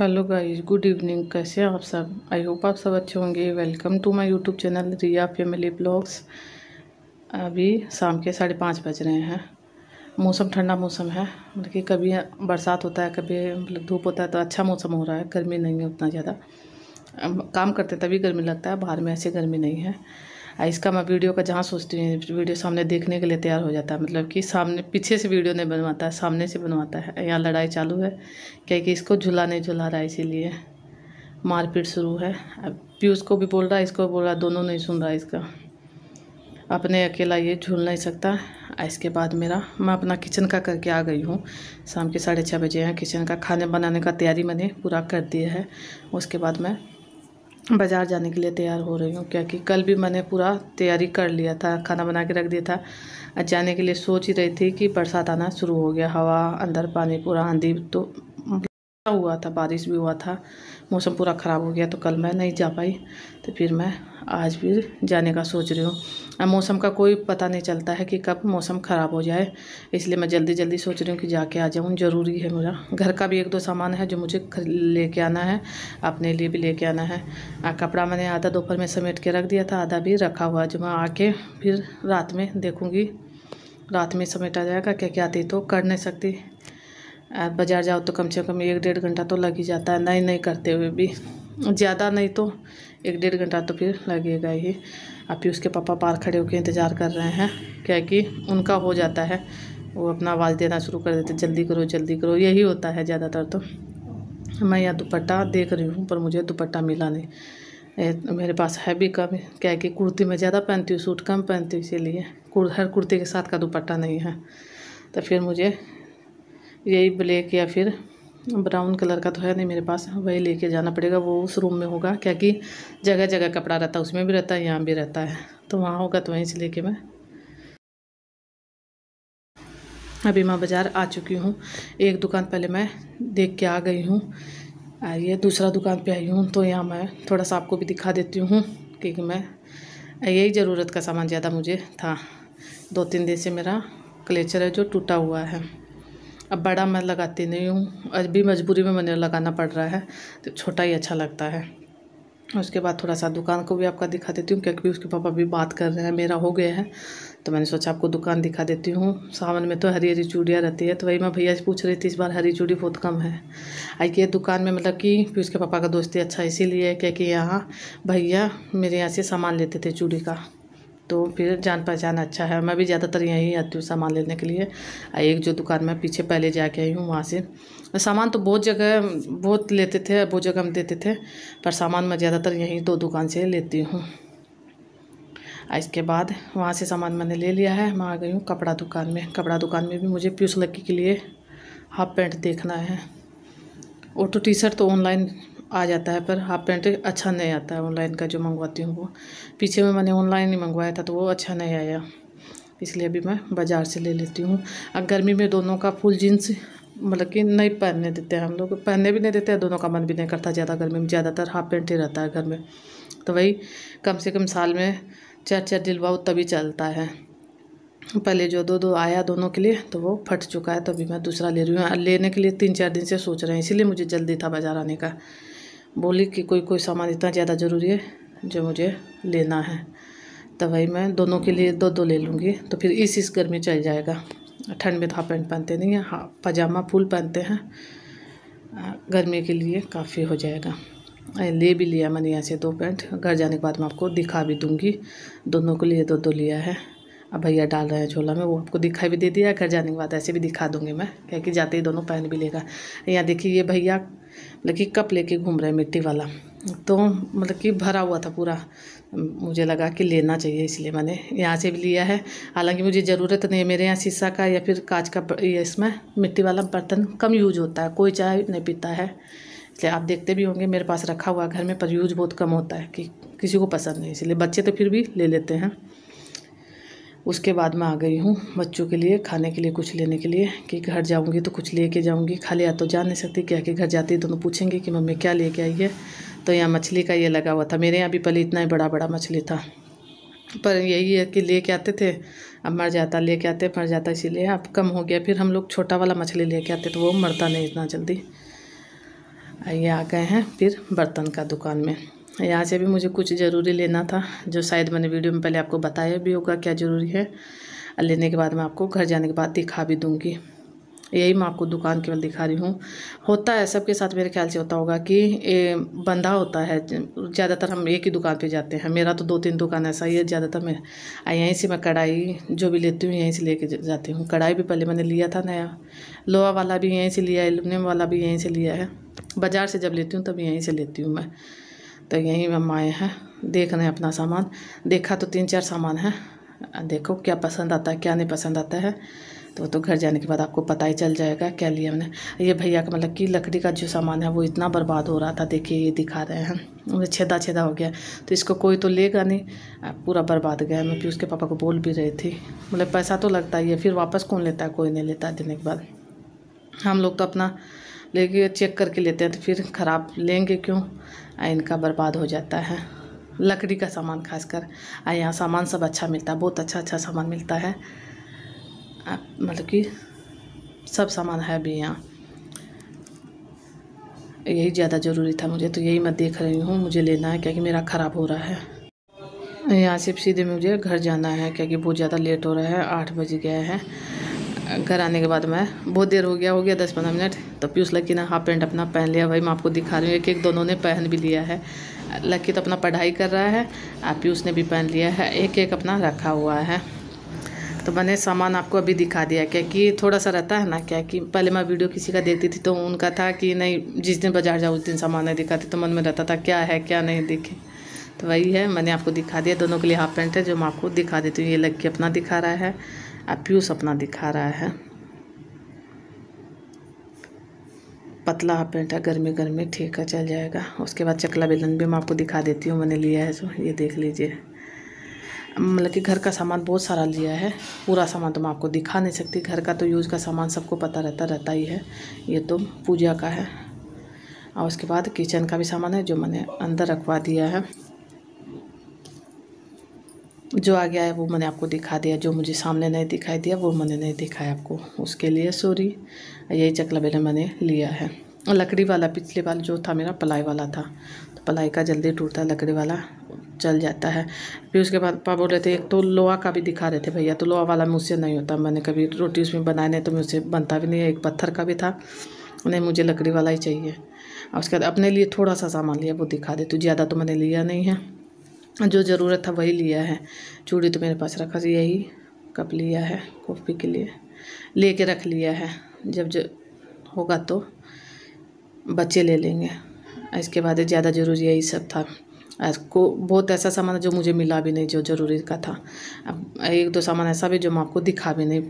hello guys good evening कैसे हैं आप सब आई होप आप सब अच्छे होंगे welcome to my YouTube channel Riya family blogs अभी शाम के साढ़े पाँच बज रहे हैं मौसम ठंडा मौसम है मतलब कि कभी बरसात होता है कभी मतलब धूप होता है तो अच्छा मौसम हो रहा है गर्मी नहीं है उतना ज़्यादा काम करते तभी गर्मी लगता है बाहर में ऐसे गर्मी नहीं है इसका मैं वीडियो का जहाँ सोचती हूँ वीडियो सामने देखने के लिए तैयार हो जाता है मतलब कि सामने पीछे से वीडियो नहीं बनवाता है सामने से बनवाता है यहाँ लड़ाई चालू है क्या कि इसको झुला नहीं झुला रहा है इसीलिए मारपीट शुरू है अब पीयूष को भी बोल रहा है इसको भी बोल रहा है दोनों नहीं सुन रहा है इसका अपने अकेला ये झूल नहीं सकता इसके बाद मेरा मैं अपना किचन का करके आ गई हूँ शाम के साढ़े छः बजे हैं किचन का खाने बनाने का तैयारी मैंने पूरा कर दिया है उसके बाद मैं बाज़ार जाने के लिए तैयार हो रही हूँ क्योंकि कल भी मैंने पूरा तैयारी कर लिया था खाना बना के रख दिया था आज जाने के लिए सोच ही रही थी कि बरसात आना शुरू हो गया हवा अंदर पानी पूरा आंधी तो हुआ था बारिश भी हुआ था मौसम पूरा ख़राब हो गया तो कल मैं नहीं जा पाई तो फिर मैं आज भी जाने का सोच रही हूँ मौसम का कोई पता नहीं चलता है कि कब मौसम ख़राब हो जाए इसलिए मैं जल्दी जल्दी सोच रही हूँ कि जाके आ जाऊँ ज़रूरी है मेरा घर का भी एक दो सामान है जो मुझे लेके आना है अपने लिए भी लेके आना है आ, कपड़ा मैंने आधा दोपहर में समेट के रख दिया था आधा भी रखा हुआ जो मैं आके फिर रात में देखूँगी रात में समेटा जाएगा क्या क्या आती तो कर नहीं सकती आप बाज़ार जाओ तो कम से कम एक डेढ़ घंटा तो लग ही जाता है नहीं नहीं करते हुए भी ज़्यादा नहीं तो एक डेढ़ घंटा तो फिर लगेगा ही ही उसके पापा पार खड़े होकर इंतज़ार कर रहे हैं क्या कि उनका हो जाता है वो अपना आवाज़ देना शुरू कर देते जल्दी करो जल्दी करो यही होता है ज़्यादातर तो मैं यहाँ दुपट्टा देख रही हूँ पर मुझे दुपट्टा मिला नहीं मेरे पास है भी कम क्या कि कुर्ती में ज़्यादा पहनती हूँ सूट कम पहनती हूँ इसीलिए हर कुर्ती के साथ का दुपट्टा नहीं है तो फिर मुझे यही ब्लैक या फिर ब्राउन कलर का तो है नहीं मेरे पास वही लेके जाना पड़ेगा वो उस रूम में होगा क्या कि जगह जगह कपड़ा रहता है उसमें भी रहता है यहाँ भी रहता है तो वहाँ होगा तो वहीं से लेके मैं अभी मैं बाज़ार आ चुकी हूँ एक दुकान पहले मैं देख के आ गई हूँ ये दूसरा दुकान पे आई हूँ तो यहाँ मैं थोड़ा सा आपको भी दिखा देती हूँ क्योंकि मैं यही ज़रूरत का सामान ज़्यादा मुझे था दो तीन दिन से मेरा क्लेचर है जो टूटा हुआ है अब बड़ा मैं लगाती नहीं हूँ अभी मजबूरी में मैंने लगाना पड़ रहा है तो छोटा ही अच्छा लगता है उसके बाद थोड़ा सा दुकान को भी आपका दिखा देती हूँ क्योंकि उसके पापा भी बात कर रहे हैं मेरा हो गया है तो मैंने सोचा आपको दुकान दिखा देती हूँ सावन में तो हरी हरी चूड़ियाँ रहती है तो वही मैं भैया से पूछ रही थी इस बार हरी चूड़ी बहुत कम है आई कि दुकान में मतलब कि फिर उसके पापा का दोस्ती अच्छा इसीलिए है क्योंकि यहाँ भैया मेरे यहाँ से सामान लेते थे चूड़ी का तो फिर जान पहचान अच्छा है मैं भी ज़्यादातर यहीं आती हूँ सामान लेने के लिए एक जो दुकान में पीछे पहले जाके आई हूँ वहाँ से सामान तो बहुत जगह बहुत लेते थे बहुत जगह हम देते थे पर सामान मैं ज़्यादातर यहीं दो दुकान से लेती हूँ इसके बाद वहाँ से सामान मैंने ले लिया है मैं आ गई हूँ कपड़ा दुकान में कपड़ा दुकान में भी मुझे प्यूस लक्की के लिए हाफ पैंट देखना है ऑटो तो टी शर्ट तो ऑनलाइन आ जाता है पर हाफ पैंट अच्छा नहीं आता है ऑनलाइन का जो मंगवाती हूँ वो पीछे में मैंने ऑनलाइन ही मंगवाया था तो वो अच्छा नहीं आया इसलिए अभी मैं बाज़ार से ले लेती हूँ अब गर्मी में दोनों का फुल जीन्स मतलब कि नहीं पहनने देते हैं हम लोग पहनने भी नहीं देते हैं दोनों का मन भी नहीं करता ज़्यादा गर्मी में ज़्यादातर हाफ पेंट ही रहता है घर में तो वही कम से कम साल में चार चार दिलवाओ तभी चलता है पहले जो दो दो आया दोनों के लिए तो वो फट चुका है तो अभी मैं दूसरा ले रही हूँ लेने के लिए तीन चार दिन से सोच रहे हैं इसीलिए मुझे जल्दी था बाज़ार आने का बोली कि कोई कोई सामान इतना ज़्यादा ज़रूरी है जो मुझे लेना है तो भाई मैं दोनों के लिए दो दो ले लूँगी तो फिर इस इस गर्मी चल जाएगा ठंड में तो हाफ पैंट पहनते नहीं हैं हाँ पजामा फुल पहनते हैं गर्मी के लिए काफ़ी हो जाएगा ले भी लिया मैंने यहाँ से दो पैंट घर जाने के बाद मैं आपको दिखा भी दूँगी दोनों के लिए दो दो लिया है अब भैया डाल रहे हैं झोला में वो आपको दिखाई भी दे दिया घर जाने के बाद ऐसे भी दिखा दूँगी मैं क्या कि जाते ही दोनों पहन भी लेगा यहाँ देखिए ये भैया मतलब कि कप लेके घूम रहे मिट्टी वाला तो मतलब कि भरा हुआ था पूरा मुझे लगा कि लेना चाहिए इसलिए मैंने यहाँ से भी लिया है हालांकि मुझे ज़रूरत नहीं है मेरे यहाँ शीशा का या फिर कांच का या इसमें मिट्टी वाला बर्तन कम यूज होता है कोई चाय नहीं पीता है इसलिए आप देखते भी होंगे मेरे पास रखा हुआ घर में पर यूज बहुत कम होता है कि किसी को पसंद नहीं इसलिए बच्चे तो फिर भी ले लेते हैं उसके बाद मैं आ गई हूँ बच्चों के लिए खाने के लिए कुछ लेने के लिए कि घर जाऊँगी तो कुछ लेके जाऊँगी खाली या तो जा नहीं सकती क्या कि घर जाती तो मैं पूछेंगी कि मम्मी क्या लेके आई है तो यहाँ मछली का ये लगा हुआ था मेरे यहाँ भी पहले इतना ही बड़ा बड़ा मछली था पर यही है कि लेके आते थे अब मर जाता लेके आते मर जाता इसीलिए अब कम हो गया फिर हम लोग छोटा वाला मछली लेके आते तो वो मरता नहीं इतना जल्दी ये आ गए हैं फिर बर्तन का दुकान में यहाँ से भी मुझे कुछ ज़रूरी लेना था जो शायद मैंने वीडियो में पहले आपको बताया भी होगा क्या ज़रूरी है लेने के बाद मैं आपको घर जाने के बाद दिखा भी दूँगी यही मैं आपको दुकान केवल दिखा रही हूँ होता है सबके साथ मेरे ख्याल से होता होगा कि ये बंधा होता है ज़्यादातर हम एक ही दुकान पे जाते हैं मेरा तो दो तीन दुकान ऐसा ही है ज़्यादातर मैं यहीं से मैं कढ़ाई जो भी लेती हूँ यहीं से लेके जाती हूँ कढ़ाई भी पहले मैंने लिया था नया लोहा वाला भी यहीं से लिया एलुमिनियम वाला भी यहीं से लिया है बाज़ार से जब लेती हूँ तब यहीं से लेती हूँ मैं तो यहीं हम आए हैं देख रहे हैं अपना सामान देखा तो तीन चार सामान है देखो क्या पसंद आता है क्या नहीं पसंद आता है तो तो घर जाने के बाद आपको पता ही चल जाएगा क्या लिया हमने ये भैया का मतलब कि लकड़ी का जो सामान है वो इतना बर्बाद हो रहा था देखिए ये दिखा रहे हैं छेदा छेदा हो गया तो इसको कोई तो लेगा नहीं पूरा बर्बाद गया मैं भी उसके पापा को बोल भी रही थी मतलब पैसा तो लगता ही है फिर वापस कौन लेता है कोई नहीं लेता देने के बाद हम लोग तो अपना लेकिन चेक करके लेते हैं तो फिर ख़राब लेंगे क्यों इनका बर्बाद हो जाता है लकड़ी का सामान खासकर आ यहाँ सामान सब अच्छा मिलता है बहुत अच्छा अच्छा सामान मिलता है मतलब कि सब सामान है अभी यहाँ यही ज़्यादा ज़रूरी था मुझे तो यही मैं देख रही हूँ मुझे लेना है क्योंकि मेरा ख़राब हो रहा है यहाँ से सीधे मुझे घर जाना है क्योंकि बहुत ज़्यादा लेट हो रहा है आठ बज गया है घर आने के बाद मैं बहुत देर हो गया हो गया दस पंद्रह मिनट तो पीयूष लकी ने हाफ पेंट अपना पहन लिया भाई मैं आपको दिखा रही हूँ एक एक दोनों ने पहन भी लिया है लकी तो अपना पढ़ाई कर रहा है आप पीयूष ने भी पहन लिया है एक एक अपना रखा हुआ है तो मैंने सामान आपको अभी दिखा दिया क्या कि थोड़ा सा रहता है ना क्या कि पहले मैं वीडियो किसी का देखती थी तो उनका था कि नहीं जिस दिन बाजार जाओ उस दिन सामान नहीं दिखाती तो मन में रहता था क्या है क्या नहीं देखे तो वही है मैंने आपको दिखा दिया दोनों के लिए हाफ पेंट है जो मैं आपको दिखा देती हूँ ये लग के अपना दिखा रहा है अब पीयूष अपना दिखा रहा है पतला पेंट है गर्मी गर्मी ठीक है चल जाएगा उसके बाद चकला बेलन भी मैं आपको दिखा देती हूँ मैंने लिया है सो ये देख लीजिए मतलब कि घर का सामान बहुत सारा लिया है पूरा सामान तो मैं आपको दिखा नहीं सकती घर का तो यूज़ का सामान सबको पता रहता रहता ही है ये तो पूजा का है और उसके बाद किचन का भी सामान है जो मैंने अंदर रखवा दिया है जो आ गया है वो मैंने आपको दिखा दिया जो मुझे सामने नहीं दिखाई दिया वो मैंने नहीं दिखाया आपको उसके लिए सॉरी यही चकला बेला मैंने लिया है लकड़ी वाला पिछले वाला जो था मेरा पलाई वाला था तो पलाई का जल्दी टूटता है लकड़ी वाला चल जाता है फिर उसके बाद पापा बोल रहे थे एक तो लोहा का भी दिखा रहे थे भैया तो लोहा वाला मुझसे नहीं होता मैंने कभी रोटी उसमें बनाया नहीं तो मैं उसे बनता भी नहीं है एक पत्थर का भी था नहीं मुझे लकड़ी वाला ही चाहिए और उसके बाद अपने लिए थोड़ा सा सामान लिया वो दिखा दे तो ज़्यादा तो मैंने लिया नहीं है जो ज़रूरत था वही लिया है चूड़ी तो मेरे पास रखा था यही कप लिया है कॉफ़ी के लिए ले कर रख लिया है जब जो होगा तो बच्चे ले लेंगे इसके बाद ज़्यादा ज़रूरी यही सब था को बहुत ऐसा सामान जो मुझे मिला भी नहीं जो ज़रूरी का था अब एक दो सामान ऐसा भी जो मैं आपको दिखा भी नहीं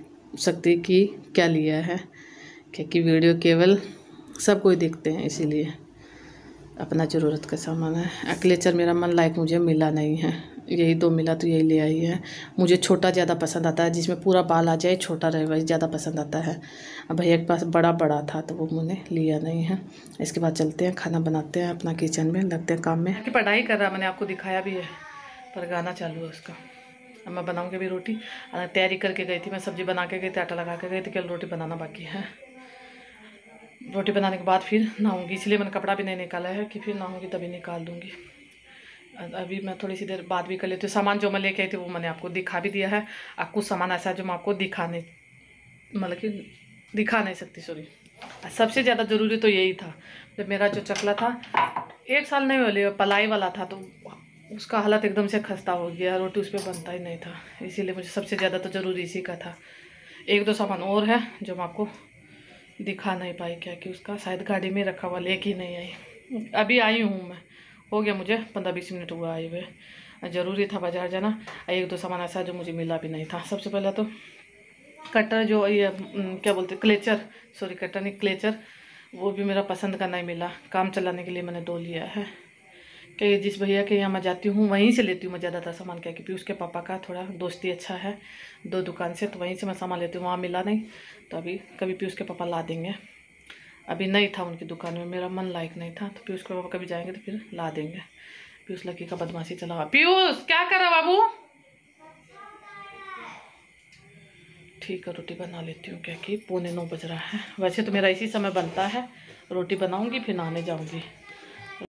सकती कि क्या लिया है क्योंकि वीडियो केवल सब कोई देखते हैं इसीलिए अपना ज़रूरत का सामान है अक्लेचर मेरा मन लायक मुझे मिला नहीं है यही दो मिला तो यही ले आई है मुझे छोटा ज़्यादा पसंद आता है जिसमें पूरा बाल आ जाए छोटा रहे वही ज़्यादा पसंद आता है अब भैया के पास बड़ा बड़ा था तो वो मैंने लिया नहीं है इसके बाद चलते हैं खाना बनाते हैं अपना किचन में लगते हैं काम में कि पढ़ाई कर रहा मैंने आपको दिखाया भी है पर गाना चालू है उसका अब मैं बनाऊँगी अभी रोटी तैयारी करके गई थी मैं सब्ज़ी बना के गई थी आटा लगा के गई थी कल रोटी बनाना बाकी है रोटी बनाने के बाद फिर नहाऊँगी इसलिए मैंने कपड़ा भी नहीं निकाला है कि फिर नहाऊँगी तभी निकाल दूँगी अभी मैं थोड़ी सी देर बाद भी कर लेती हूँ सामान जो मैं लेके आई थी वो मैंने आपको दिखा भी दिया है और कुछ सामान ऐसा है जो मैं आपको दिखा नहीं मतलब कि दिखा नहीं सकती सॉरी सबसे ज़्यादा ज़रूरी तो यही था जब मेरा जो चकला था एक साल नहीं हो पलाई वाला था तो उसका हालत एकदम से खस्ता हो गया रोटी उस पर बनता ही नहीं था इसीलिए मुझे सबसे ज़्यादा तो ज़रूरी इसी का था एक दो सामान और है जो मैं आपको दिखा नहीं पाई क्या कि उसका शायद गाड़ी में रखा हुआ लेके नहीं आई अभी आई हूँ मैं हो गया मुझे पंद्रह बीस मिनट हुआ आए हुए ज़रूरी था बाज़ार जाना एक दो सामान ऐसा जो मुझे मिला भी नहीं था सबसे पहला तो कटर जो ये क्या बोलते क्लेचर सॉरी कटर नहीं क्लेचर वो भी मेरा पसंद का नहीं मिला काम चलाने के लिए मैंने दो लिया है कि जिस भैया के यहाँ मैं जाती हूँ वहीं से लेती हूँ मैं ज़्यादातर सामान क्या क्योंकि उसके पापा का थोड़ा दोस्ती अच्छा है दो दुकान से तो वहीं से मैं सामान लेती हूँ वहाँ मिला नहीं तो अभी कभी पीयूष के पापा ला देंगे अभी नहीं था उनकी दुकान में मेरा मन लायक नहीं था तो पीयूष के पापा कभी जाएंगे तो फिर ला देंगे पीयूष लड़की का बदमाशी चला हुआ पीयूष क्या कर रहा बाबू ठीक है रोटी बना लेती हूँ क्या कि पौने नौ बज रहा है वैसे तो मेरा इसी समय बनता है रोटी बनाऊँगी फिर नहाने जाऊँगी